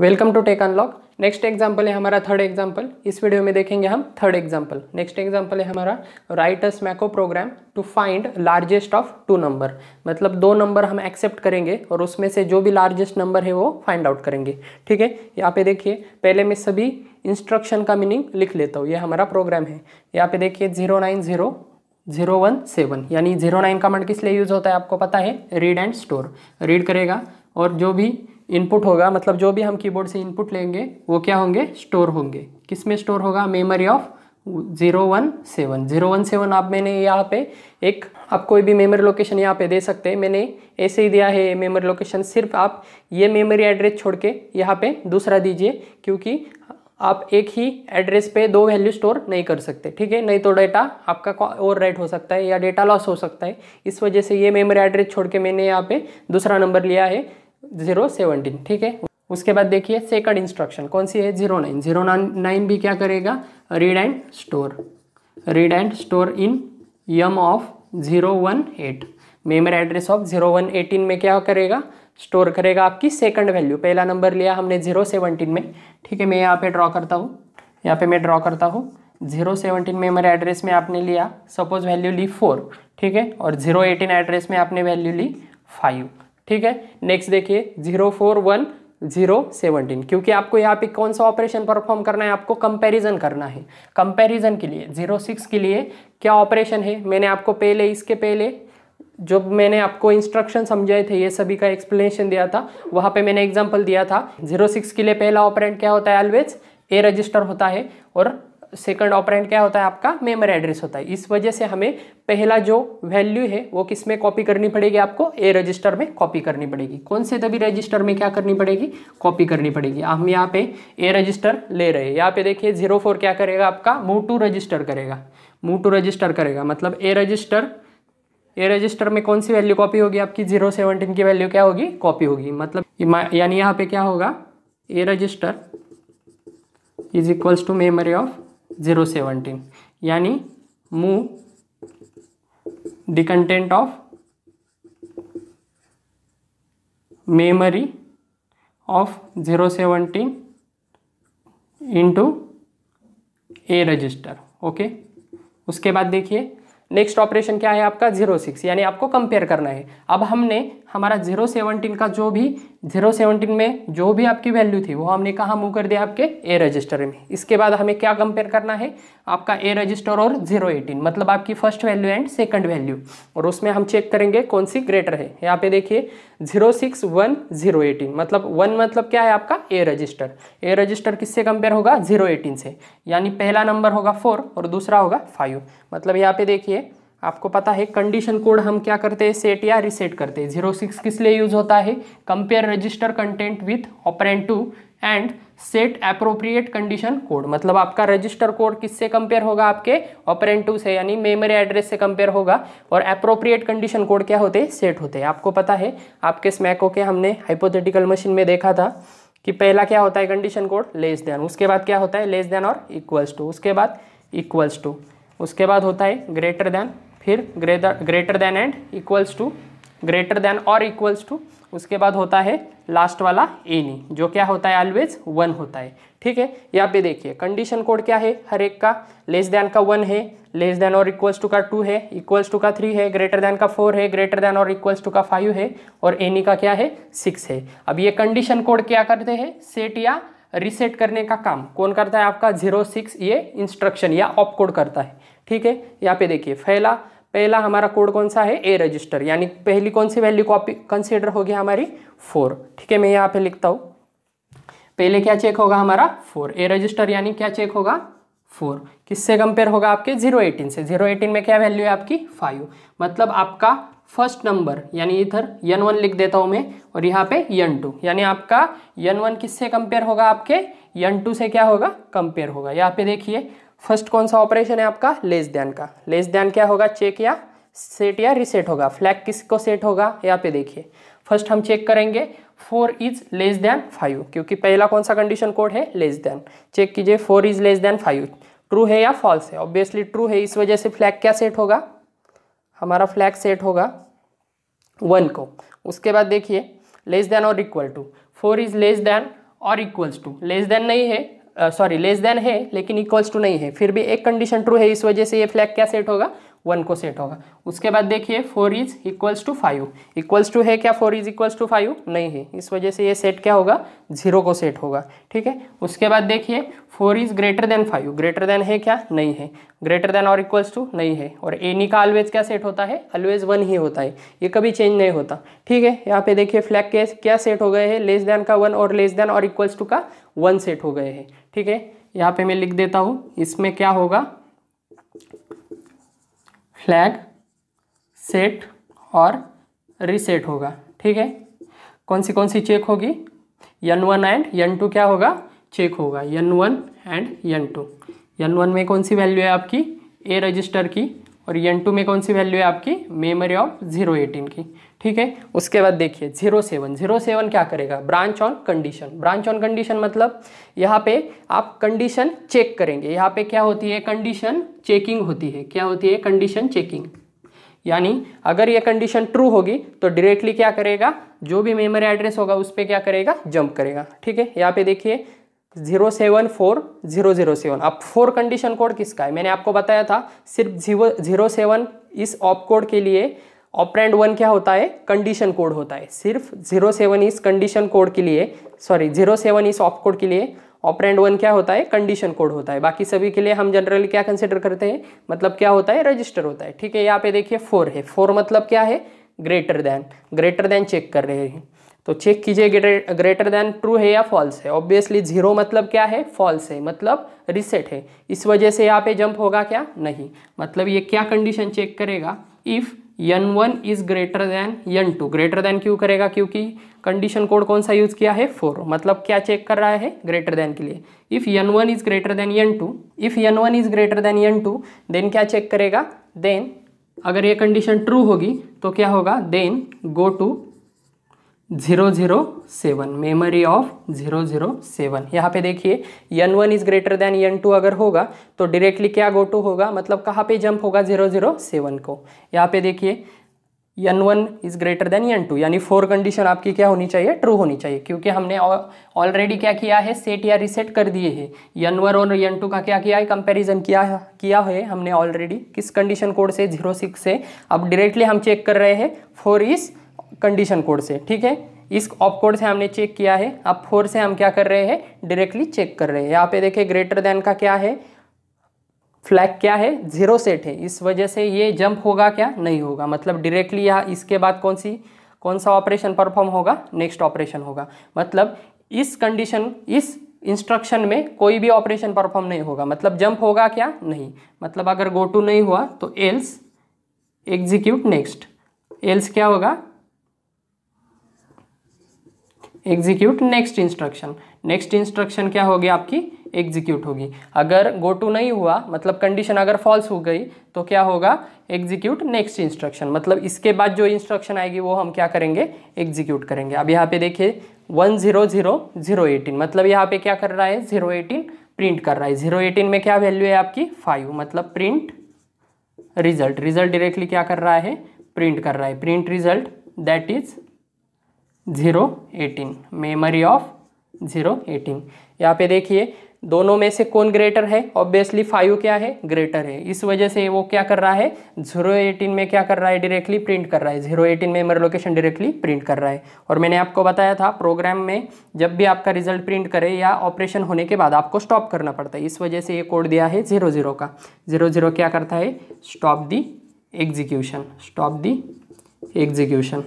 welcome to tech unlock next example है हमारा third example इस वीडियो में देखेंगे हम थर्ड एग्जाम्पल नेक्स्ट एग्जाम्पल है हमारा write macro program to find largest of two number मतलब दो नंबर हम एक्सेप्ट करेंगे और उसमें से जो भी लार्जेस्ट नंबर है वो फाइंड आउट करेंगे ठीक है यहाँ पे देखिए पहले मैं सभी इंस्ट्रक्शन का मीनिंग लिख लेता हूँ ये हमारा प्रोग्राम है यहाँ पे देखिए zero nine zero zero one seven यानी जीरो नाइन का मंड किस लिए यूज़ होता है आपको पता है रीड एंड स्टोर रीड करेगा और जो भी इनपुट होगा मतलब जो भी हम कीबोर्ड से इनपुट लेंगे वो क्या होंगे स्टोर होंगे किस में स्टोर होगा memory of zero one seven zero one seven आप मैंने यहाँ पे एक आप कोई भी मेमोरी लोकेशन यहाँ पे दे सकते हैं मैंने ऐसे ही दिया है मेमोरी लोकेशन सिर्फ आप ये मेमोरी एड्रेस छोड़ के यहाँ पे दूसरा दीजिए क्योंकि आप एक ही एड्रेस पे दो वैल्यू स्टोर नहीं कर सकते ठीक है नहीं तो डेटा आपका ओवर राइट हो सकता है या डेटा लॉस हो सकता है इस वजह से ये मेमोरी एड्रेस छोड़ के मैंने यहाँ पे दूसरा नंबर लिया है जीरो सेवनटीन ठीक है उसके बाद देखिए सेकंड इंस्ट्रक्शन कौन सी है जीरो नाइन जीरो नाइन भी क्या करेगा read and store read and store in M of zero one eight memory address of zero one eighteen में क्या करेगा स्टोर करेगा आपकी सेकंड वैल्यू पहला नंबर लिया हमने जीरो सेवनटीन में ठीक है मैं यहाँ पे ड्रॉ करता हूँ यहाँ पे मैं ड्रॉ करता हूँ जीरो सेवनटीन मेमोरी एड्रेस में आपने लिया सपोज वैल्यू ली फोर ठीक है और जीरो एटीन एड्रेस में आपने वैल्यू ली फाइव ठीक है नेक्स्ट देखिए zero four one zero seventeen क्योंकि आपको यहाँ पे कौन सा ऑपरेशन परफॉर्म करना है आपको कंपैरिजन करना है कंपैरिजन के लिए जीरो सिक्स के लिए क्या ऑपरेशन है मैंने आपको पहले इसके पहले जब मैंने आपको इंस्ट्रक्शन समझाए थे ये सभी का एक्सप्लेनेशन दिया था वहाँ पे मैंने एग्जांपल दिया था जीरो सिक्स के लिए पहला ऑपरेंट क्या होता है ऑलवेज ए रजिस्टर होता है और सेकंड ऑपरेंट क्या होता है आपका मेमोरी एड्रेस होता है इस वजह से हमें पहला जो वैल्यू है वो किस में कॉपी करनी पड़ेगी आपको ए रजिस्टर में कॉपी करनी पड़ेगी कौन से तभी रजिस्टर में क्या करनी पड़ेगी कॉपी करनी पड़ेगी हम यहाँ पे ए रजिस्टर ले रहे हैं यहाँ पे देखिए जीरो फोर क्या करेगा आपका मूव टू रजिस्टर करेगा मूव टू रजिस्टर करेगा मतलब ए रजिस्टर ए रजिस्टर में कौन सी वैल्यू कॉपी होगी आपकी जीरो सेवनटीन की वैल्यू क्या होगी कॉपी होगी मतलब यानी यहाँ पे क्या होगा A register is equals to memory of zero seventeen यानी move the content of memory of zero seventeen into A register okay उसके बाद देखिए नेक्स्ट ऑपरेशन क्या है आपका जीरो सिक्स यानी आपको कंपेयर करना है अब हमने हमारा जीरो सेवनटीन का जो भी जीरो सेवनटीन में जो भी आपकी वैल्यू थी वो हमने कहा मूव कर दिया आपके ए रजिस्टर में इसके बाद हमें क्या कंपेयर करना है आपका ए रजिस्टर और जीरो एटीन मतलब आपकी first value and second value और उसमें हम चेक करेंगे कौन सी ग्रेटर है यहाँ पे देखिए zero six one zero eighteen मतलब वन मतलब क्या है आपका ए रजिस्टर ए रजिस्टर किससे कंपेयर होगा जीरो एटीन से यानी पहला नंबर होगा फोर और दूसरा होगा फाइव मतलब यहाँ पे देखिए आपको पता है कंडीशन कोड हम क्या करते हैं सेट या रिसेट करते हैं जीरो सिक्स किस लिए यूज होता है compare register content with operand two and set appropriate condition code मतलब आपका रजिस्टर कोड किससे कंपेयर होगा आपके ऑपरेंट टू से यानी मेमोरी एड्रेस से कंपेयर होगा और अप्रोप्रिएट कंडीशन कोड क्या होते हैं सेट होते हैं आपको पता है आपके स्मैको के हमने हाइपोथेटिकल मशीन में देखा था कि पहला क्या होता है कंडीशन कोड लेस देन उसके बाद क्या होता है लेस देन और इक्वल्स टू उसके बाद इक्वल्स टू उसके बाद होता है ग्रेटर देन फिर greater greater than and equals to greater than और इक्वल्स टू उसके बाद होता है लास्ट वाला एनी जो क्या होता है ऑलवेज वन होता है ठीक है यहाँ पे देखिए कंडीशन कोड क्या है हर एक का लेस देन का वन है लेस देन और इक्वल्स टू का टू है इक्वल्स टू का थ्री है ग्रेटर देन का फोर है ग्रेटर देन और इक्वल्स टू का फाइव है और एनी का क्या है सिक्स है अब ये कंडीशन कोड क्या करते हैं सेट या रिसेट करने का काम कौन करता है आपका जीरो सिक्स ये इंस्ट्रक्शन या ऑप कोड करता है ठीक है यहाँ पे देखिए फैला पहला हमारा कोड कौन सा है ए रजिस्टर यानी पहली कौन सी वैल्यू कॉपी कंसिडर होगी हमारी फोर ठीक है मैं यहाँ पे लिखता हूँ पहले क्या चेक होगा हमारा फोर ए रजिस्टर यानी क्या चेक होगा फोर किससे कंपेयर होगा आपके जीरो एटीन से जीरो एटीन में क्या वैल्यू है आपकी फाइव मतलब आपका फर्स्ट नंबर यानी इधर यन वन लिख देता हूँ मैं और यहाँ पे यन टू यानी आपका यन वन किससे कंपेयर होगा आपके यन टू से क्या होगा कंपेयर होगा यहाँ पे देखिए फर्स्ट कौन सा ऑपरेशन है आपका लेस दैन का लेस दैन क्या होगा चेक या सेट या रिसेट होगा फ्लैग किसको सेट होगा यहाँ पे देखिए फर्स्ट हम चेक करेंगे four is less than five क्योंकि पहला कौन सा कंडीशन कोड है लेस दैन चेक कीजिए four is less than five true है या फॉल्स है ऑब्वियसली ट्रू है इस वजह से फ्लैग क्या सेट होगा हमारा फ्लैग सेट होगा वन को उसके बाद देखिए लेस दैन और equal to four is less than और इक्वल्स टू लेस दैन नहीं है सॉरी लेस देन है लेकिन इक्वल्स टू नहीं है फिर भी एक कंडीशन ट्रू है इस वजह से ये फ्लैग क्या सेट होगा वन को सेट होगा उसके बाद देखिए four is equals to five equals to है क्या four is equals to five नहीं है इस वजह से ये सेट क्या होगा जीरो को सेट होगा ठीक है उसके बाद देखिए four is greater than five greater than है क्या नहीं है ग्रेटर देन और इक्वल्स टू नहीं है और एनी का ऑलवेज क्या सेट होता है ऑलवेज वन ही होता है ये कभी चेंज नहीं होता ठीक है यहाँ पे देखिए फ्लैग के क्या सेट हो गए हैं लेस देन का वन और लेस देन और इक्वल्स टू का वन सेट हो गए हैं ठीक है यहाँ पे मैं लिख देता हूँ इसमें क्या होगा फ्लैग सेट और रीसेट होगा ठीक है कौन सी कौन सी चेक होगी N one and N two क्या होगा चेक होगा N one and N two N one में कौन सी वैल्यू है आपकी ए रजिस्टर की और एन टू में कौन सी वैल्यू है आपकी मेमोरी ऑफ जीरो एटीन की ठीक है उसके बाद देखिए जीरो सेवन जीरो सेवन क्या करेगा branch on condition branch on condition मतलब यहाँ पे आप कंडीशन चेक करेंगे यहाँ पे क्या होती है कंडीशन चेकिंग होती है क्या होती है कंडीशन चेकिंग यानी अगर ये कंडीशन ट्रू होगी तो डायरेक्टली क्या करेगा जो भी मेमोरी एड्रेस होगा उस पर क्या करेगा जंप करेगा ठीक है यहाँ पे देखिए zero seven four zero zero seven अब फोर कंडीशन कोड किसका है मैंने आपको बताया था सिर्फ जीरो जीरो सेवन इस ऑप कोड के लिए ऑपरेंड वन क्या होता है कंडीशन कोड होता है सिर्फ जीरो सेवन इस कंडीशन कोड के लिए सॉरी जीरो सेवन इस ऑप कोड के लिए ऑपरेंड वन क्या होता है कंडीशन कोड होता है बाकी सभी के लिए हम जनरली क्या कंसिडर करते हैं मतलब क्या होता है रजिस्टर होता है ठीक है यहाँ पे देखिए फोर है फोर मतलब क्या है greater than greater than check कर रहे हैं तो चेक कीजिए ग्रेटर देन ट्रू है या फॉल्स है ऑब्वियसली जीरो मतलब क्या है फॉल्स है मतलब रिसेट है इस वजह से यहाँ पे जंप होगा क्या नहीं मतलब ये क्या कंडीशन चेक करेगा if N one is greater than N two greater than क्यों करेगा क्योंकि कंडीशन कोड कौन सा यूज़ किया है फोर मतलब क्या चेक कर रहा है ग्रेटर देन के लिए if N one is greater than N two if N one is greater than N two then क्या चेक करेगा देन अगर ये कंडीशन ट्रू होगी तो क्या होगा then go to zero zero seven memory of zero zero seven यहाँ पे देखिए N one is greater than N two अगर होगा तो डायरेक्टली क्या गो टू होगा मतलब कहाँ पे जंप होगा जीरो जीरो सेवन को यहाँ पे देखिए N one is greater than N two यानी फोर कंडीशन आपकी क्या होनी चाहिए ट्रू होनी चाहिए क्योंकि हमने ऑलरेडी क्या किया है सेट या रिसेट कर दिए है यन वन और यन टू का क्या किया है कंपेरिजन किया किया है हमने ऑलरेडी किस कंडीशन कोड से जीरो सिक्स से अब डायरेक्टली हम चेक कर रहे हैं फोर इज़ कंडीशन कोड से ठीक है इस ऑफ कोड से हमने चेक किया है अब फोर से हम क्या कर रहे हैं डायरेक्टली चेक कर रहे हैं यहाँ पे देखिए ग्रेटर देन का क्या है फ्लैग क्या है जीरो सेट है इस वजह से ये जंप होगा क्या नहीं होगा मतलब डायरेक्टली यहाँ इसके बाद कौन सी कौन सा ऑपरेशन परफॉर्म होगा नेक्स्ट ऑपरेशन होगा मतलब इस कंडीशन इस इंस्ट्रक्शन में कोई भी ऑपरेशन परफॉर्म नहीं होगा मतलब जंप होगा क्या नहीं मतलब अगर गो टू नहीं हुआ तो एल्स एग्जीक्यूट नेक्स्ट एल्स क्या होगा execute next instruction next instruction क्या होगी आपकी एग्जीक्यूट होगी अगर गो टू नहीं हुआ मतलब कंडीशन अगर फॉल्स हो गई तो क्या होगा एग्जीक्यूट नेक्स्ट इंस्ट्रक्शन मतलब इसके बाद जो इंस्ट्रक्शन आएगी वो हम क्या करेंगे एग्जीक्यूट करेंगे अब यहाँ पे देखिए one zero zero zero eighteen मतलब यहाँ पे क्या कर रहा है जीरो एटीन प्रिंट कर रहा है जीरो एटीन में क्या वैल्यू है आपकी फाइव मतलब प्रिंट रिजल्ट रिजल्ट डायरेक्टली क्या कर रहा है प्रिंट कर रहा है print result that is zero eighteen memory of zero eighteen यहाँ पे देखिए दोनों में से कौन ग्रेटर है ऑब्वियसली फाइव क्या है ग्रेटर है इस वजह से वो क्या कर रहा है जीरो एटीन में क्या कर रहा है डायरेक्टली प्रिंट कर रहा है जीरो एटीन मेरा लोकेशन डायरेक्टली प्रिंट कर रहा है और मैंने आपको बताया था प्रोग्राम में जब भी आपका रिजल्ट प्रिंट करे या ऑपरेशन होने के बाद आपको स्टॉप करना पड़ता है इस वजह से ये कोड दिया है जीरो जीरो का जीरो जीरो क्या करता है stop the execution stop the execution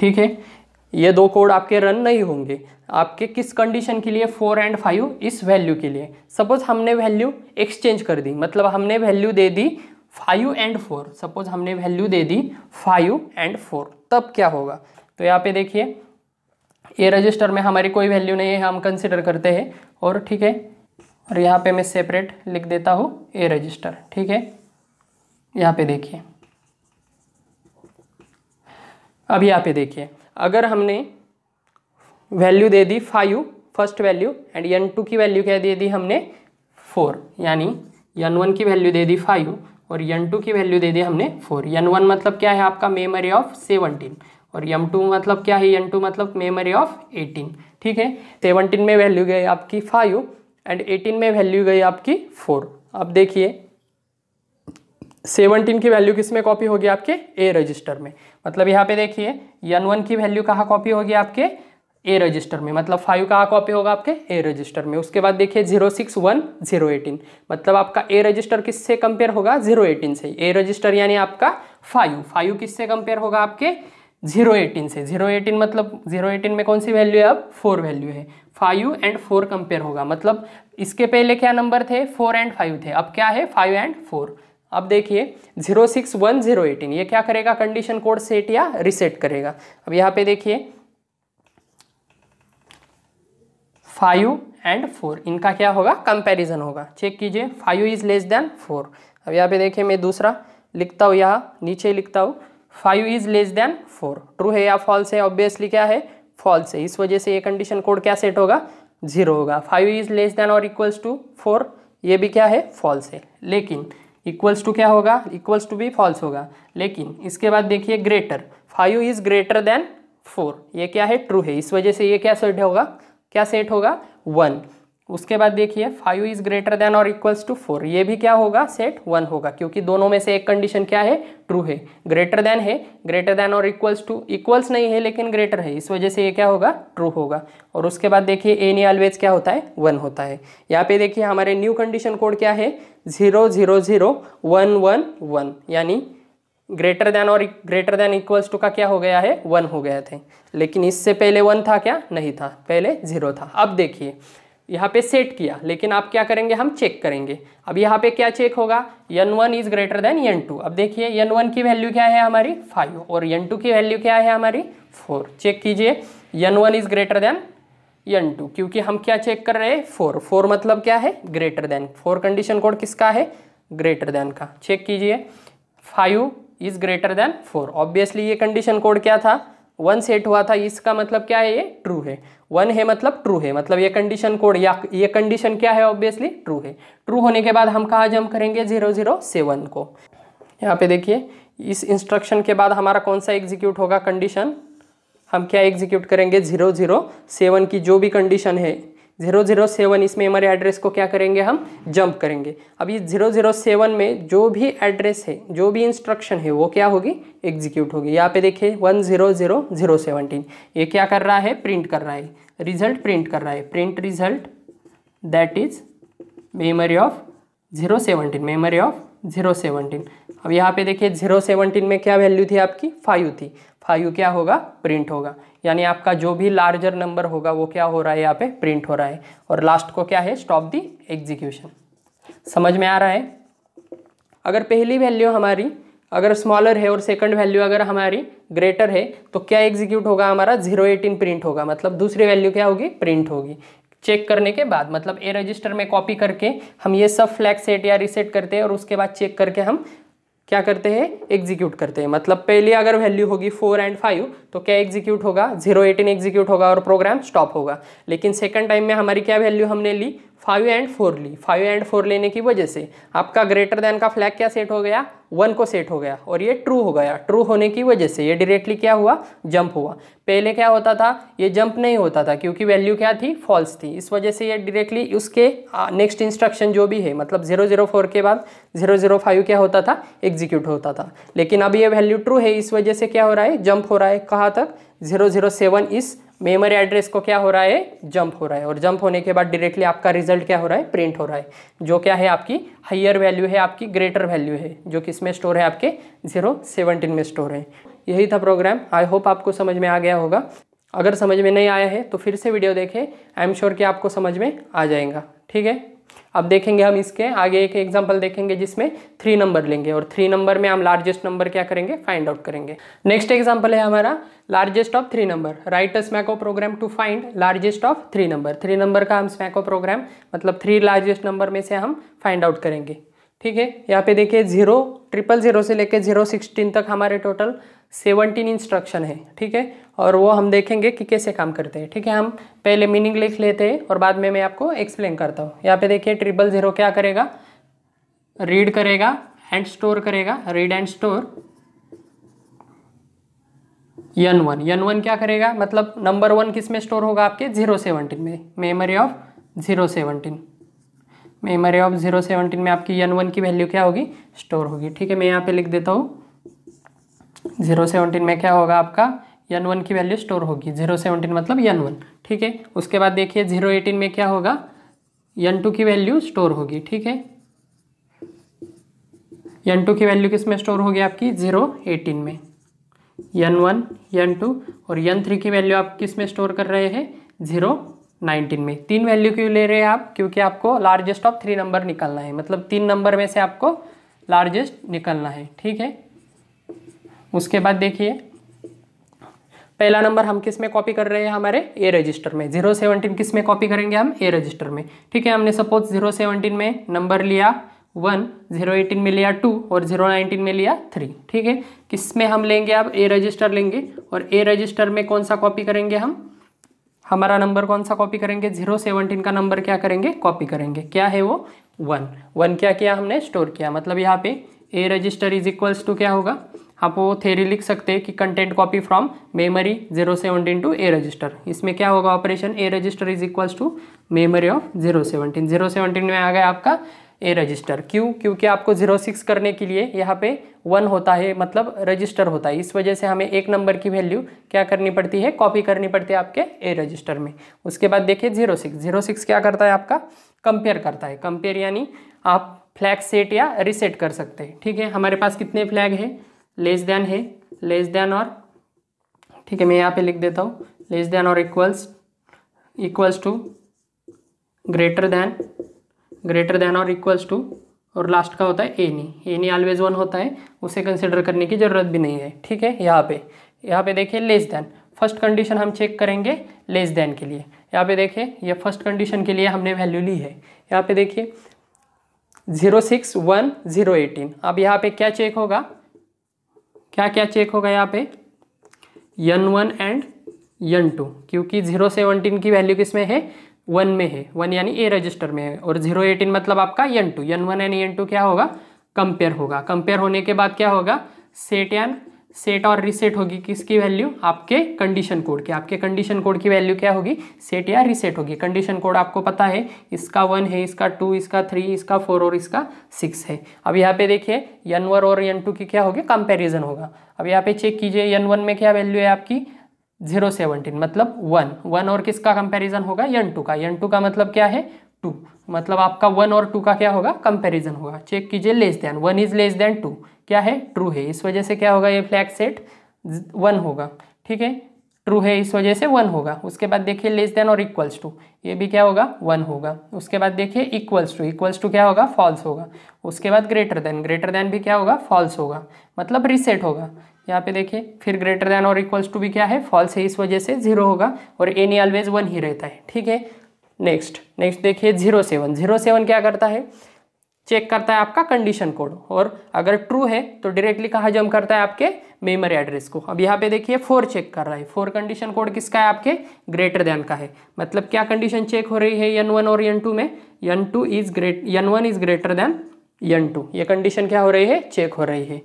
ठीक है ये दो कोड आपके रन नहीं होंगे आपके किस कंडीशन के लिए फोर एंड फाइव इस वैल्यू के लिए सपोज हमने वैल्यू एक्सचेंज कर दी मतलब हमने वैल्यू दे दी फाइव एंड फोर सपोज हमने वैल्यू दे दी फाइव एंड फोर तब क्या होगा तो यहाँ पे देखिए ये रजिस्टर में हमारी कोई वैल्यू नहीं है हम कंसिडर करते हैं और ठीक है और यहाँ पर मैं सेपरेट लिख देता हूँ ए रजिस्टर ठीक है यहाँ पे देखिए अब यहाँ पे देखिए अगर हमने वैल्यू दे दी five first value and N two की वैल्यू क्या दे दी हमने फोर यानी यन वन की वैल्यू दे दी फाइव और यन टू की वैल्यू दे दी हमने फोर यन वन मतलब क्या है आपका मेमोरी ऑफ सेवनटीन और यम टू मतलब क्या है यन टू मतलब मेमोरी ऑफ एटीन ठीक है सेवनटीन में वैल्यू गई आपकी फाइव एंड एटीन में वैल्यू गई आपकी फोर अब देखिए सेवनटीन की वैल्यू किस में कॉपी होगी आपके ए रजिस्टर में मतलब यहाँ पे देखिए यन वन की वैल्यू कहाँ कॉपी होगी आपके ए रजिस्टर में मतलब फाइव कहाँ कॉपी होगा आपके ए रजिस्टर में उसके बाद देखिए zero six one zero eighteen मतलब आपका ए रजिस्टर किससे कंपेयर होगा जीरो एटीन से ए रजिस्टर यानी आपका फाइव फाइव किससे कंपेयर होगा आपके जीरो एटीन से जीरो एटीन मतलब जीरो एटीन में कौन सी वैल्यू है अब फोर वैल्यू है फाइव एंड फोर कंपेयर होगा मतलब इसके पहले क्या नंबर थे फोर एंड फाइव थे अब क्या है फाइव एंड फोर अब देखिए zero six one zero eighteen ये क्या करेगा कंडीशन कोड सेट या रिसेट करेगा अब यहाँ पे देखिए फाइव एंड फोर इनका क्या होगा कंपैरिजन होगा चेक कीजिए five is less than four अब यहाँ पे देखिए मैं दूसरा लिखता हूँ यहाँ नीचे लिखता हूँ five is less than four true है या फॉल्स है ऑब्वियसली क्या है फॉल्स है इस वजह से ये कंडीशन कोड क्या सेट होगा जीरो होगा फाइव इज लेस देन और इक्वल्स टू फोर ये भी क्या है फॉल्स है लेकिन इक्वल्स टू क्या होगा इक्वल्स टू भी फॉल्स होगा लेकिन इसके बाद देखिए greater five is greater than four ये क्या है ट्रू है इस वजह से ये क्या सेट होगा क्या सेट होगा वन उसके बाद देखिए फाइव इज ग्रेटर देन और इक्वल्स टू फोर ये भी क्या होगा सेट वन होगा क्योंकि दोनों में से एक कंडीशन क्या है ट्रू है ग्रेटर देन है ग्रेटर देन और इक्वल्स टू इक्वल्स नहीं है लेकिन ग्रेटर है इस वजह से ये क्या होगा ट्रू होगा और उसके बाद देखिए एनी ऑलवेज क्या होता है वन होता है यहाँ पे देखिए हमारे न्यू कंडीशन कोड क्या है zero zero zero one one one यानी ग्रेटर देन और ग्रेटर देन इक्वल्स टू का क्या हो गया है वन हो गया थे लेकिन इससे पहले वन था क्या नहीं था पहले जीरो था अब देखिए यहाँ पे सेट किया लेकिन आप क्या करेंगे हम चेक करेंगे अब यहाँ पे क्या चेक होगा N one is greater than N two अब देखिए यन वन की वैल्यू क्या है हमारी फाइव और यन टू की वैल्यू क्या है हमारी फोर चेक कीजिए N one is greater than N two क्योंकि हम क्या चेक कर रहे हैं फोर फोर मतलब क्या है greater than four condition code किसका है ग्रेटर देन का चेक कीजिए five is greater than four obviously ये कंडीशन कोड क्या था वन सेट हुआ था इसका मतलब क्या है ये ट्रू है वन है मतलब ट्रू है मतलब ये कंडीशन कोड या ये कंडीशन क्या है ऑब्वियसली ट्रू है ट्रू होने के बाद हम कहा जम करेंगे जीरो जीरो सेवन को यहाँ पे देखिए इस इंस्ट्रक्शन के बाद हमारा कौन सा एग्जीक्यूट होगा कंडीशन हम क्या एग्जीक्यूट करेंगे जीरो जीरो सेवन की जो भी कंडीशन है जीरो जीरो सेवन इसमें हमारे एड्रेस को क्या करेंगे हम जंप करेंगे अब ये जीरो जीरो सेवन में जो भी एड्रेस है जो भी इंस्ट्रक्शन है वो क्या होगी एग्जीक्यूट होगी यहाँ पे देखिए one zero zero zero seventeen ये क्या कर रहा है प्रिंट कर रहा है रिजल्ट प्रिंट कर रहा है print result that is memory of zero seventeen memory of zero seventeen अब यहाँ पे देखिए जीरो सेवनटीन में क्या वैल्यू थी आपकी फाइव थी फाइव क्या होगा प्रिंट होगा यानी आपका जो भी लार्जर नंबर होगा वो क्या हो रहा है यहाँ पे प्रिंट हो रहा है और लास्ट को क्या है स्टॉप दी एग्जीक्यूशन समझ में आ रहा है अगर पहली वैल्यू हमारी अगर स्मॉलर है और सेकंड वैल्यू अगर हमारी ग्रेटर है तो क्या एग्जीक्यूट होगा हमारा जीरो एटीन प्रिंट होगा मतलब दूसरी वैल्यू क्या होगी प्रिंट होगी चेक करने के बाद मतलब ए रजिस्टर में कॉपी करके हम ये सब फ्लैग सेट या रिसेट करते हैं और उसके बाद चेक करके हम क्या करते हैं एग्जीक्यूट करते हैं मतलब पहले अगर वैल्यू होगी फोर एंड फाइव तो क्या एग्जीक्यूट होगा जीरो एटीन एग्जीक्यूट होगा और प्रोग्राम स्टॉप होगा लेकिन सेकंड टाइम में हमारी क्या वैल्यू हमने ली फाइव एंड फोर ली फाइव एंड फोर लेने की वजह से आपका ग्रेटर देन का फ्लैग क्या सेट हो गया वन को सेट हो गया और ये ट्रू हो गया ट्रू होने की वजह से ये डायरेक्टली क्या हुआ जंप हुआ पहले क्या होता था ये जंप नहीं होता था क्योंकि वैल्यू क्या थी फॉल्स थी इस वजह से ये डायरेक्टली उसके नेक्स्ट इंस्ट्रक्शन जो भी है मतलब जीरो जीरो फोर के बाद जीरो जीरो फाइव क्या होता था एग्जीक्यूट होता था लेकिन अब ये वैल्यू ट्रू है इस वजह से क्या हो रहा है जंप हो रहा है कहाँ तक जीरो जीरो सेवन इस मेमोरी एड्रेस को क्या हो रहा है जंप हो रहा है और जंप होने के बाद डायरेक्टली आपका रिजल्ट क्या हो रहा है प्रिंट हो रहा है जो क्या है आपकी हाइयर वैल्यू है आपकी ग्रेटर वैल्यू है जो किस में स्टोर है आपके जीरो सेवनटीन में स्टोर है यही था प्रोग्राम आई होप आपको समझ में आ गया होगा अगर समझ में नहीं आया है तो फिर से वीडियो देखें आई एम श्योर कि आपको समझ में आ जाएगा ठीक है अब देखेंगे हम इसके आगे एक एग्जाम्पल देखेंगे जिसमें थ्री नंबर लेंगे और थ्री नंबर में हम लार्जेस्ट नंबर क्या करेंगे फाइंड आउट करेंगे नेक्स्ट एग्जाम्पल है हमारा largest of three number write a स्मैको program to find largest of three number three number का हम स्मैको प्रोग्राम मतलब थ्री लार्जेस्ट नंबर में से हम फाइंड आउट करेंगे ठीक है यहाँ पे देखिए जीरो ट्रिपल जीरो से लेकर जीरो सिक्सटीन तक हमारे टोटल सेवनटीन इंस्ट्रक्शन है ठीक है और वो हम देखेंगे कि कैसे काम करते हैं ठीक है हम पहले मीनिंग लिख लेते हैं और बाद में मैं आपको एक्सप्लेन करता हूँ यहाँ पे देखिए ट्रिपल ज़ीरो क्या करेगा रीड करेगा एंड स्टोर करेगा read and store N one N one क्या करेगा मतलब नंबर वन किस में स्टोर होगा आपके जीरो सेवनटीन में memory of zero seventeen memory of zero seventeen में आपकी यन वन की वैल्यू क्या होगी स्टोर होगी ठीक है मैं यहाँ पे लिख देता हूँ जीरो सेवनटीन में क्या होगा आपका एन वन की वैल्यू स्टोर होगी जीरो सेवनटीन मतलब एन वन ठीक है उसके बाद देखिए जीरो एटीन में क्या होगा एन टू की वैल्यू स्टोर होगी ठीक है एन टू की वैल्यू किस में स्टोर होगी आपकी जीरो एटीन में एन वन एन टू और यन थ्री की वैल्यू आप किस में स्टोर कर रहे हैं जीरो नाइनटीन में तीन वैल्यू क्यों ले रहे हैं आप क्योंकि आपको लार्जेस्ट ऑफ थ्री नंबर निकालना है मतलब तीन नंबर में से आपको लार्जेस्ट निकालना है ठीक है उसके बाद देखिए पहला नंबर हम किस में कॉपी कर रहे हैं हमारे ए रजिस्टर में जीरो सेवनटीन किस में कॉपी करेंगे हम ए रजिस्टर में ठीक है हमने सपोज जीरो सेवनटीन में नंबर लिया वन जीरो एटीन में लिया टू और जीरो नाइनटीन में लिया थ्री ठीक है किस में हम लेंगे आप ए रजिस्टर लेंगे और ए रजिस्टर में कौन सा कॉपी करेंगे हम हमारा नंबर कौन सा कॉपी करेंगे जीरो सेवनटीन का नंबर क्या करेंगे कॉपी करेंगे क्या है वो वन वन क्या किया हमने स्टोर किया मतलब यहाँ पे A register is equals to क्या होगा आप वो थेरी लिख सकते हैं कि content copy from memory zero seventeen to A register इसमें क्या होगा operation A register is equals to memory of zero seventeen zero seventeen में आ गया आपका ए रजिस्टर क्यों क्योंकि आपको जीरो सिक्स करने के लिए यहाँ पे वन होता है मतलब रजिस्टर होता है इस वजह से हमें एक नंबर की वैल्यू क्या करनी पड़ती है कॉपी करनी पड़ती है आपके ए रजिस्टर में उसके बाद देखिए जीरो सिक्स जीरो सिक्स क्या करता है आपका कंपेयर करता है कंपेयर यानी आप फ्लैग सेट या रिसेट कर सकते हैं ठीक है हमारे पास कितने फ्लैग हैं लेस देन है लेस देन और ठीक है मैं यहाँ पे लिख देता हूँ लेस देन और equals equals to greater than greater than और इक्वल्स टू और लास्ट का होता है एनी एनी ऑलवेज वन होता है उसे कंसिडर करने की ज़रूरत भी नहीं है ठीक है यहाँ पे यहाँ पे देखिए लेस देन फर्स्ट कंडीशन हम चेक करेंगे लेस देन के लिए यहाँ पे देखिए ये फर्स्ट कंडीशन के लिए हमने वैल्यू ली है यहाँ पे देखिए zero six one zero eighteen अब यहाँ पे क्या चेक होगा क्या क्या चेक होगा यहाँ पे N one and N two क्योंकि जीरो सेवनटीन की वैल्यू किस में है वन में है वन यानी ए रजिस्टर में है और जीरो एटीन मतलब आपका N two N one and N two क्या होगा कंपेयर होगा कंपेयर होने के बाद क्या होगा सेट एंड सेट और रिसेट होगी किसकी वैल्यू आपके कंडीशन कोड की आपके कंडीशन कोड की वैल्यू क्या होगी सेट या रिसेट होगी कंडीशन कोड आपको पता है इसका वन है इसका टू इसका थ्री इसका फोर और इसका सिक्स है अब यहाँ पे देखिए यन वन और यन टू की क्या होगी कंपेरिजन होगा अब यहाँ पे चेक कीजिए यन वन में क्या वैल्यू है आपकी जीरो सेवनटीन मतलब वन वन और किसका कंपेरिजन होगा यन टू का यन टू का मतलब क्या है टू मतलब आपका वन और टू का क्या होगा कंपैरिजन होगा चेक कीजिए less than one is less than two क्या है ट्रू है इस वजह से क्या होगा ये फ्लैग सेट वन होगा ठीक है ट्रू है इस वजह से वन होगा उसके बाद देखिए लेस देन और इक्वल्स टू ये भी क्या होगा वन होगा उसके बाद देखिए इक्वल्स टू इक्वल्स टू क्या होगा फॉल्स होगा उसके बाद ग्रेटर देन ग्रेटर देन भी क्या होगा फॉल्स होगा मतलब रिसेट होगा यहाँ पे देखिए फिर ग्रेटर देन और इक्वल्स टू भी क्या है फॉल्स है इस वजह से जीरो होगा और एनी ऑलवेज वन ही रहता है ठीक है नेक्स्ट नेक्स्ट देखिए जीरो सेवन जीरो सेवन क्या करता है चेक करता है आपका कंडीशन कोड और अगर ट्रू है तो डायरेक्टली कहाँ जम करता है आपके मेमोरी एड्रेस को अब यहाँ पे देखिए फोर चेक कर रहा है फोर कंडीशन कोड किसका है आपके ग्रेटर देन का है मतलब क्या कंडीशन चेक हो रही है यन वन और यन टू में N two is great N one is greater than N two ये कंडीशन क्या हो रही है चेक हो रही है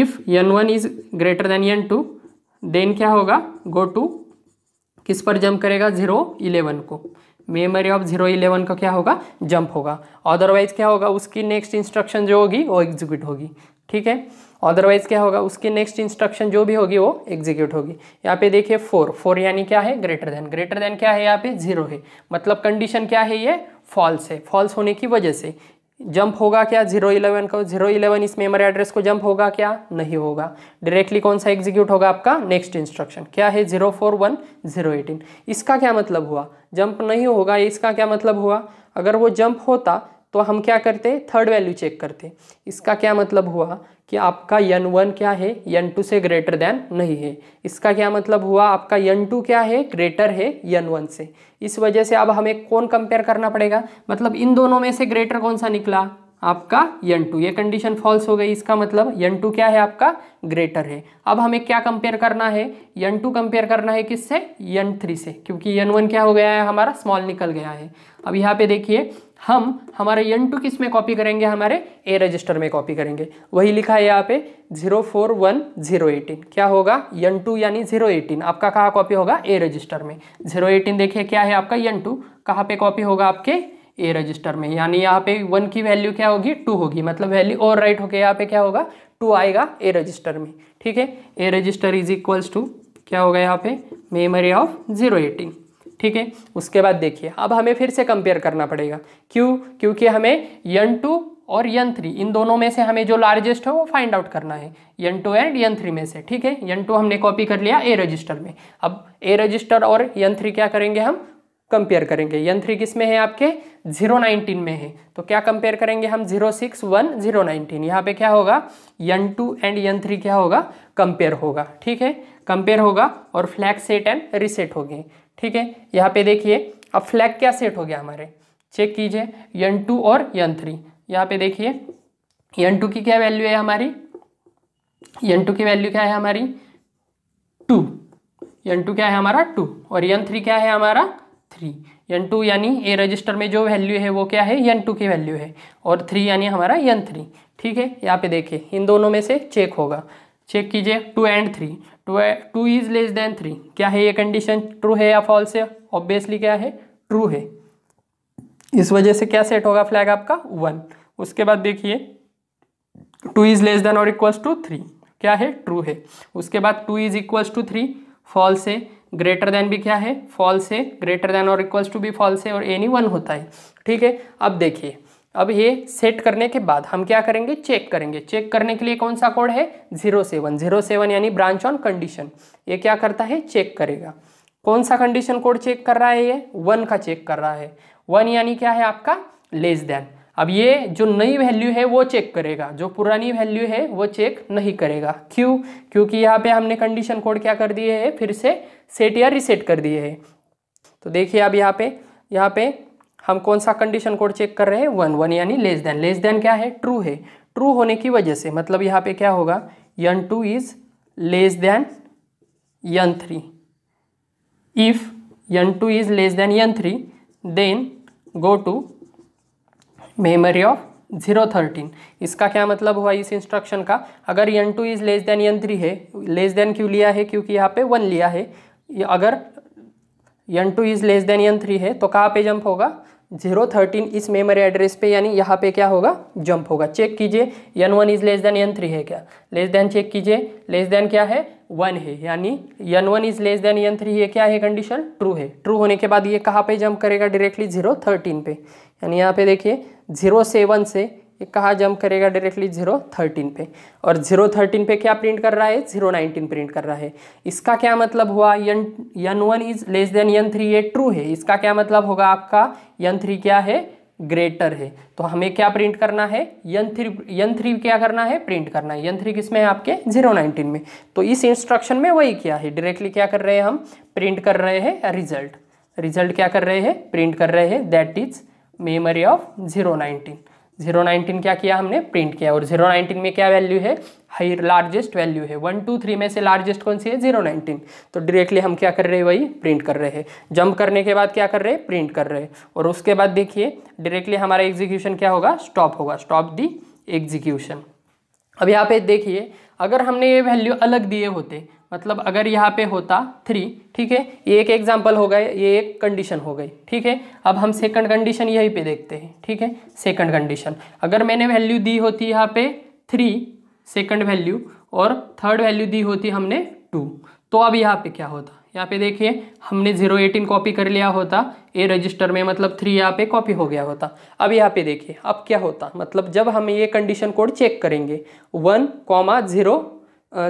if N one is greater than N two then क्या होगा गो टू किस पर जम करेगा जीरो इलेवन को मेमोरी ऑफ जीरो इलेवन का क्या होगा जंप होगा अदरवाइज क्या होगा उसकी नेक्स्ट इंस्ट्रक्शन जो होगी वो एग्जीक्यूट होगी ठीक है अदरवाइज क्या होगा उसकी नेक्स्ट इंस्ट्रक्शन जो भी होगी वो एग्जीक्यूट होगी यहाँ पे देखिए फोर फोर यानी क्या है ग्रेटर देन ग्रेटर देन क्या है यहाँ पे जीरो है मतलब कंडीशन क्या है ये फॉल्स है फॉल्स होने की वजह से जंप होगा क्या जीरो इलेवन का जीरो इलेवन इस मेमोरी एड्रेस को जंप होगा क्या नहीं होगा डायरेक्टली कौन सा एग्जीक्यूट होगा आपका नेक्स्ट इंस्ट्रक्शन क्या है zero four one zero eighteen इसका क्या मतलब हुआ जंप नहीं होगा इसका क्या मतलब हुआ अगर वो जंप होता तो हम क्या करते हैं थर्ड वैल्यू चेक करते इसका क्या मतलब हुआ कि आपका यन वन क्या है यन टू से ग्रेटर दैन नहीं है इसका क्या मतलब हुआ आपका यन टू क्या है ग्रेटर है यन वन से इस वजह से अब हमें कौन कंपेयर करना पड़ेगा मतलब इन दोनों में से ग्रेटर कौन सा निकला आपका यन टू ये कंडीशन फॉल्स हो गई इसका मतलब यन टू क्या है आपका ग्रेटर है अब हमें क्या कंपेयर करना है यन टू कंपेयर करना है किससे यन थ्री से क्योंकि यन वन क्या हो गया है हमारा स्मॉल निकल गया है अब यहाँ पे देखिए हम हमारे यन टू किस में कॉपी करेंगे हमारे ए रजिस्टर में कॉपी करेंगे वही लिखा है यहाँ पे zero four one zero eighteen क्या होगा यन टू यानी जीरो एटीन आपका कहाँ कॉपी होगा ए रजिस्टर में जीरो एटीन देखिए क्या है आपका यन टू कहाँ पे कॉपी होगा आपके ए रजिस्टर में यानी यहाँ पे वन की वैल्यू क्या होगी टू होगी मतलब वैल्यू और राइट होके यहाँ पे क्या होगा टू आएगा ए रजिस्टर में ठीक है A register is equals to क्या होगा यहाँ पे मेमोरी ऑफ जीरो एटीन ठीक है उसके बाद देखिए अब हमें फिर से कंपेयर करना पड़ेगा क्यों क्योंकि हमें यन टू और यन थ्री इन दोनों में से हमें जो लार्जेस्ट है वो फाइंड आउट करना है N two and N three में से ठीक है यन टू हमने कॉपी कर लिया ए रजिस्टर में अब ए रजिस्टर और यन थ्री क्या करेंगे हम कंपेयर करेंगे यन थ्री किस में है आपके जीरो नाइनटीन में है तो क्या कंपेयर करेंगे हम zero six one zero nineteen यहाँ पे क्या होगा N two and N three क्या होगा कंपेयर होगा ठीक है कंपेयर होगा और फ्लैग सेट एंड रिसेट हो गए ठीक है यहाँ पे देखिए अब फ्लैग क्या सेट हो गया हमारे चेक कीजिए यन टू और यन थ्री यहाँ पे देखिए यन टू की क्या वैल्यू है हमारी यन टू की वैल्यू क्या है हमारी टू यन टू क्या है हमारा टू और यन थ्री क्या है हमारा थ्री यन टू यानी ए रजिस्टर में जो वैल्यू है वो क्या है यन टू की वैल्यू है और थ्री यानी हमारा यन थ्री ठीक है यहाँ पे देखिए इन दोनों में से चेक होगा चेक कीजिए two and three two is less than three क्या है ये कंडीशन ट्रू है या फॉल्स है ऑब्वियसली क्या है ट्रू है इस वजह से क्या सेट होगा फ्लैग आपका वन उसके बाद देखिए टू इज लेस देन और इक्वल्स टू थ्री क्या है ट्रू है उसके बाद two is equals to three false है ग्रेटर देन भी क्या है फॉल्स है ग्रेटर देन और इक्वल्स टू भी फॉल्स है और एनी वन होता है ठीक है अब देखिए अब ये सेट करने के बाद हम क्या करेंगे चेक करेंगे चेक करने के लिए कौन सा कोड है जीरो सेवन जीरो सेवन यानी ब्रांच ऑन कंडीशन ये क्या करता है चेक करेगा कौन सा कंडीशन कोड चेक कर रहा है ये वन का चेक कर रहा है वन यानी क्या है आपका लेस देन अब ये जो नई वैल्यू है वो चेक करेगा जो पुरानी वैल्यू है वो चेक नहीं करेगा क्यों क्योंकि यहाँ पे हमने कंडीशन कोड क्या कर दिए है फिर से सेट या रिसेट कर दिए है तो देखिए अब यहाँ पे यहाँ पे हम कौन सा कंडीशन कोड चेक कर रहे हैं वन वन यानी लेस देन लेस देन क्या है ट्रू है ट्रू होने की वजह से मतलब यहाँ पे क्या होगा N two is less than N three if N two is less than N three then go to memory of zero thirteen इसका क्या मतलब हुआ इस इंस्ट्रक्शन का अगर N two is less than N three है लेस देन क्यों लिया है क्योंकि यहाँ पे वन लिया है अगर N two is less than N three है तो कहाँ पे जंप होगा जीरो थर्टीन इस मेमोरी एड्रेस पे यानी यहाँ पे क्या होगा जंप होगा चेक कीजिए N one is less than N three है क्या लेस देन चेक कीजिए लेस देन क्या है वन है यानी N one is less than N three ये क्या है कंडीशन ट्रू है ट्रू होने के बाद ये कहाँ पे जंप करेगा डायरेक्टली जीरो थर्टीन पे यानी यहाँ पे देखिए जीरो सेवन से ये कहाँ जंप करेगा डायरेक्टली जीरो थर्टीन पे और जीरो थर्टीन पे क्या प्रिंट कर रहा है जीरो नाइनटीन प्रिंट कर रहा है इसका क्या मतलब हुआ N N one is less than N three ये ट्रू है इसका क्या मतलब होगा आपका यन थ्री क्या है ग्रेटर है तो हमें क्या प्रिंट करना है यन थ्री यन थ्री क्या करना है प्रिंट करना है यन थ्री किस में है आपके जीरो नाइनटीन में तो इस इंस्ट्रक्शन में वही क्या है डायरेक्टली क्या कर रहे हैं हम प्रिंट कर रहे हैं रिजल्ट रिजल्ट क्या कर रहे हैं प्रिंट कर रहे हैं that is memory of zero nineteen zero nineteen क्या किया हमने प्रिंट किया और जीरो नाइनटीन में क्या वैल्यू है हाई लार्जेस्ट वैल्यू है वन टू थ्री में से लार्जेस्ट कौन सी है जीरो नाइनटीन तो डायरेक्टली हम क्या कर रहे हैं वही प्रिंट कर रहे हैं जंप करने के बाद क्या कर रहे हैं प्रिंट कर रहे हैं और उसके बाद देखिए डायरेक्टली हमारा एग्जीक्यूशन क्या होगा स्टॉप होगा स्टॉप दी एग्जीक्यूशन अब यहाँ पे देखिए अगर हमने ये वैल्यू अलग दिए होते मतलब अगर यहाँ पे होता थ्री ठीक है ये एक एग्जाम्पल हो गए ये एक कंडीशन हो गई ठीक है अब हम सेकंड कंडीशन यहीं पे देखते हैं ठीक है सेकंड कंडीशन अगर मैंने वैल्यू दी होती यहाँ पे थ्री सेकंड वैल्यू और थर्ड वैल्यू दी होती हमने टू तो अब यहाँ पे क्या होता यहाँ पे देखिए हमने जीरो एटीन कॉपी कर लिया होता ए रजिस्टर में मतलब थ्री यहाँ पे कॉपी हो गया होता अब यहाँ पे देखिए अब क्या होता मतलब जब हम ये कंडीशन कोड चेक करेंगे one comma zero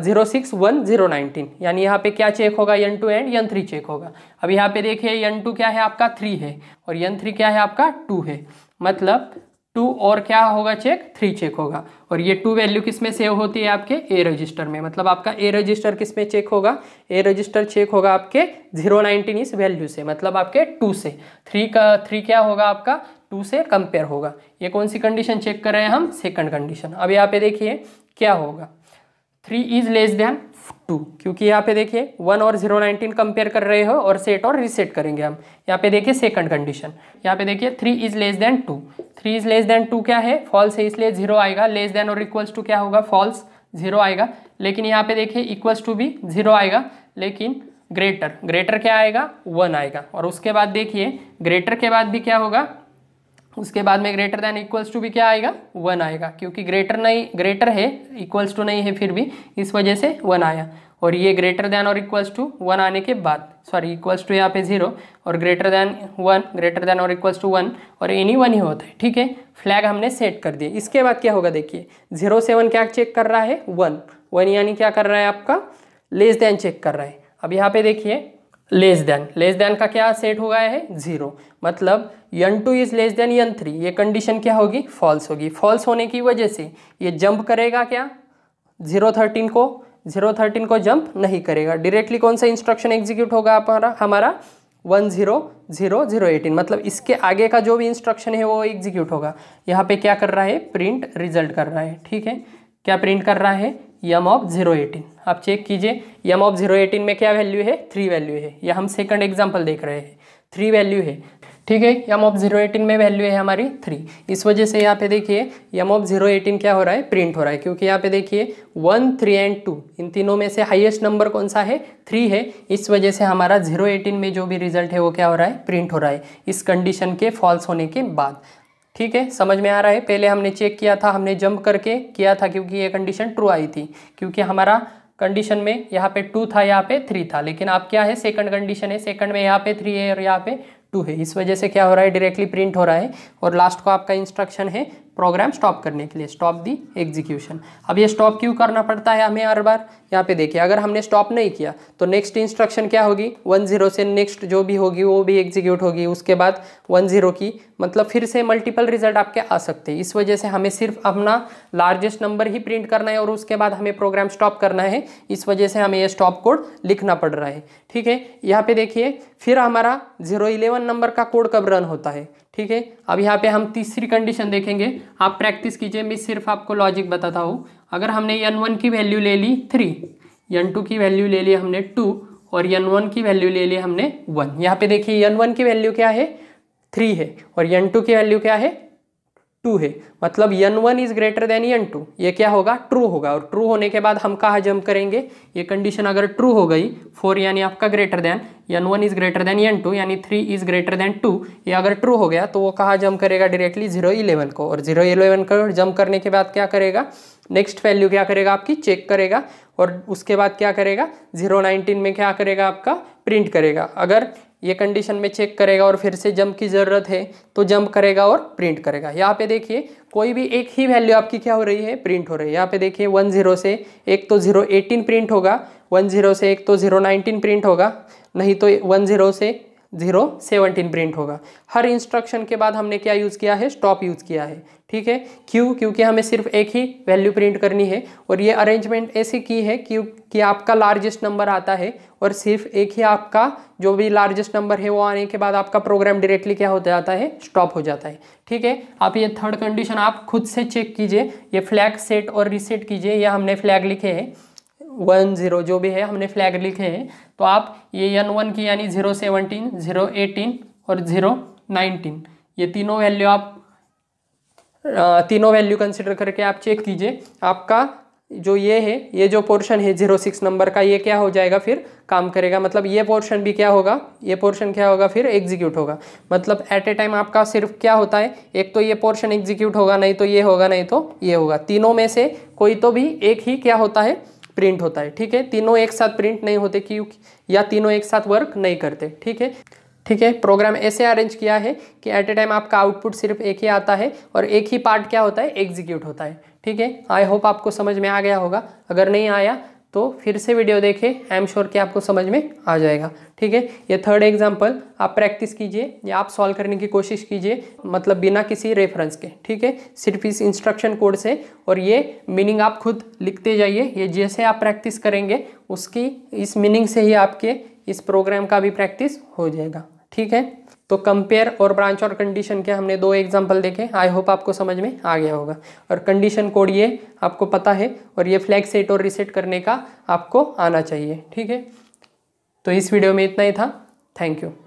zero six one zero nineteen यानी यहाँ पे क्या चेक होगा N two and N three check होगा अब यहाँ पे देखिए यन टू क्या है आपका थ्री है और यन थ्री क्या है आपका टू है मतलब टू और क्या होगा चेक थ्री चेक होगा और ये टू वैल्यू किस में सेव होती है आपके ए रजिस्टर में मतलब आपका ए रजिस्टर किस में चेक होगा ए रजिस्टर चेक होगा आपके जीरो नाइनटीन इस वैल्यू से मतलब आपके टू से थ्री का थ्री क्या होगा आपका टू से कंपेयर होगा ये कौन सी कंडीशन चेक कर रहे हैं हम सेकंड कंडीशन अब यहाँ पे देखिए क्या होगा three is less than two क्योंकि यहाँ पे देखिए वन और जीरो नाइनटीन कंपेयर कर रहे हो और सेट और रीसेट करेंगे हम यहाँ पे देखिए सेकंड कंडीशन यहाँ पे देखिए three is less than two three is less than two क्या है फॉल्स है इसलिए जीरो आएगा लेस देन और इक्वल्स टू क्या होगा फॉल्स जीरो आएगा लेकिन यहाँ पे देखिए इक्वल्स टू भी जीरो आएगा लेकिन ग्रेटर ग्रेटर क्या आएगा वन आएगा और उसके बाद देखिए ग्रेटर के बाद भी क्या होगा उसके बाद में ग्रेटर देन इक्वल्स टू भी क्या आएगा वन आएगा क्योंकि ग्रेटर नहीं ग्रेटर है इक्वल्स टू नहीं है फिर भी इस वजह से वन आया और ये ग्रेटर देन और इक्वल्स टू वन आने के बाद सॉरी इक्वल्स टू यहाँ पे जीरो और greater than one greater than और इक्वल्स टू वन और एनी वन ही होता है ठीक है फ्लैग हमने सेट कर दिए इसके बाद क्या होगा देखिए जीरो सेवन क्या चेक कर रहा है वन वन यानी क्या कर रहा है आपका लेस देन चेक कर रहा है अब यहाँ पे देखिए लेस देन लेस देन का क्या सेट हो गया है जीरो मतलब N two is less than N three ये कंडीशन क्या होगी फॉल्स होगी फॉल्स होने की वजह से ये जंप करेगा क्या जीरो थर्टीन को जीरो थर्टीन को जंप नहीं करेगा डायरेक्टली कौन सा इंस्ट्रक्शन एग्जीक्यूट होगा हमारा हमारा one zero zero zero eighteen मतलब इसके आगे का जो भी इंस्ट्रक्शन है वो एग्जीक्यूट होगा यहाँ पे क्या कर रहा है प्रिंट रिजल्ट कर रहा है ठीक है क्या प्रिंट कर रहा है यम ऑफ जीरो एटीन आप चेक कीजिए यम ऑफ जीरो एटीन में क्या वैल्यू है थ्री वैल्यू है यह हम सेकंड एग्जाम्पल देख रहे हैं थ्री वैल्यू है ठीक है यम ऑफ जीरो एटीन में वैल्यू है हमारी थ्री इस वजह से यहाँ पे देखिए यम ऑफ जीरो एटीन क्या हो रहा है प्रिंट हो रहा है क्योंकि यहाँ पे देखिए वन थ्री एंड टू इन तीनों में से हाईएस्ट नंबर कौन सा है थ्री है इस वजह से हमारा जीरो एटीन में जो भी रिजल्ट है वो क्या हो रहा है प्रिंट हो रहा है इस कंडीशन के फॉल्स होने के बाद ठीक है समझ में आ रहा है पहले हमने चेक किया था हमने जंप करके किया था क्योंकि ये कंडीशन ट्रू आई थी क्योंकि हमारा कंडीशन में यहाँ पे टू था यहाँ पे थ्री था लेकिन आप क्या है सेकंड कंडीशन है सेकंड में यहाँ पे थ्री है और यहाँ पे टू है इस वजह से क्या हो रहा है डायरेक्टली प्रिंट हो रहा है और लास्ट को आपका इंस्ट्रक्शन है प्रोग्राम स्टॉप करने के लिए स्टॉप दी एग्जीक्यूशन अब ये स्टॉप क्यों करना पड़ता है हमें हर बार यहाँ पे देखिए अगर हमने स्टॉप नहीं किया तो नेक्स्ट इंस्ट्रक्शन क्या होगी वन जीरो से नेक्स्ट जो भी होगी वो भी एग्जीक्यूट होगी उसके बाद वन जीरो की मतलब फिर से मल्टीपल रिजल्ट आपके आ सकते हैं इस वजह से हमें सिर्फ अपना लार्जेस्ट नंबर ही प्रिंट करना है और उसके बाद हमें प्रोग्राम स्टॉप करना है इस वजह से हमें यह स्टॉप कोड लिखना पड़ रहा है ठीक है यहाँ पे देखिए फिर हमारा जीरो इलेवन नंबर का कोड कब रन होता है ठीक है अब यहाँ पे हम तीसरी कंडीशन देखेंगे आप प्रैक्टिस कीजिए मैं सिर्फ आपको लॉजिक बताता हूँ अगर हमने यन वन की वैल्यू ले ली थ्री यन टू की वैल्यू ले ली हमने टू और यन वन की वैल्यू ले ली हमने वन यहाँ पे देखिए यन वन की वैल्यू क्या है थ्री है और यन टू की वैल्यू क्या है टू है मतलब N one is greater than N two ये क्या होगा ट्रू होगा और ट्रू होने के बाद हम कहाँ जम्प करेंगे ये कंडीशन अगर ट्रू हो गई फोर यानी आपका greater than N one is greater than N two यानी three is greater than two ये अगर ट्रू हो गया तो वो कहाँ जम्प करेगा डायरेक्टली जीरो इलेवन को और जीरो इलेवन को जम्प करने के बाद क्या करेगा नेक्स्ट वैल्यू क्या करेगा आपकी चेक करेगा और उसके बाद क्या करेगा जीरो नाइनटीन में क्या करेगा आपका प्रिंट करेगा अगर ये कंडीशन में चेक करेगा और फिर से जंप की ज़रूरत है तो जंप करेगा और प्रिंट करेगा यहाँ पे देखिए कोई भी एक ही वैल्यू आपकी क्या हो रही है प्रिंट हो रही है यहाँ पे देखिए वन जीरो से एक तो ज़ीरो एटीन प्रिंट होगा वन जीरो से एक तो ज़ीरो नाइनटीन प्रिंट होगा नहीं तो वन जीरो से जीरो सेवनटीन प्रिंट होगा हर इंस्ट्रक्शन के बाद हमने क्या यूज़ किया है स्टॉप यूज़ किया है ठीक है क्यों क्योंकि हमें सिर्फ एक ही वैल्यू प्रिंट करनी है और ये अरेंजमेंट ऐसे की है क्यों कि आपका लार्जेस्ट नंबर आता है और सिर्फ एक ही आपका जो भी लार्जेस्ट नंबर है वो आने के बाद आपका प्रोग्राम डायरेक्टली क्या हो जाता है स्टॉप हो जाता है ठीक है आप ये थर्ड कंडीशन आप खुद से चेक कीजिए ये फ्लैग सेट और रिसेट कीजिए यह हमने फ्लैग लिखे हैं वन ज़ीरो जो भी है हमने फ्लैग लिखे हैं तो आप ये एन वन की यानी ज़ीरो सेवनटीन ज़ीरो एटीन और ज़ीरो नाइनटीन ये तीनों वैल्यू आप तीनों वैल्यू कंसिडर करके आप चेक कीजिए आपका जो ये है ये जो पोर्शन है जीरो सिक्स नंबर का ये क्या हो जाएगा फिर काम करेगा मतलब ये पोर्शन भी क्या होगा ये पोर्शन क्या होगा फिर एग्जीक्यूट होगा मतलब एट ए टाइम आपका सिर्फ क्या होता है एक तो ये पोर्शन एग्जीक्यूट होगा नहीं तो ये होगा नहीं तो ये होगा तीनों में से कोई तो भी एक ही क्या होता है प्रिंट होता है ठीक है तीनों एक साथ प्रिंट नहीं होते क्योंकि या तीनों एक साथ वर्क नहीं करते ठीक है ठीक है प्रोग्राम ऐसे अरेंज किया है कि एट ए टाइम आपका आउटपुट सिर्फ एक ही आता है और एक ही पार्ट क्या होता है एग्जीक्यूट होता है ठीक है आई होप आपको समझ में आ गया होगा अगर नहीं आया तो फिर से वीडियो देखें आई एम श्योर कि आपको समझ में आ जाएगा ठीक है ये थर्ड एग्जाम्पल आप प्रैक्टिस कीजिए या आप सॉल्व करने की कोशिश कीजिए मतलब बिना किसी रेफरेंस के ठीक है सिर्फ इस इंस्ट्रक्शन कोड से और ये मीनिंग आप खुद लिखते जाइए ये जैसे आप प्रैक्टिस करेंगे उसकी इस मीनिंग से ही आपके इस प्रोग्राम का भी प्रैक्टिस हो जाएगा ठीक है तो कंपेयर और ब्रांच और कंडीशन के हमने दो एग्जाम्पल देखे आई होप आपको समझ में आ गया होगा और कंडीशन कोड ये आपको पता है और ये फ्लैग सेट और रिसेट करने का आपको आना चाहिए ठीक है तो इस वीडियो में इतना ही था थैंक यू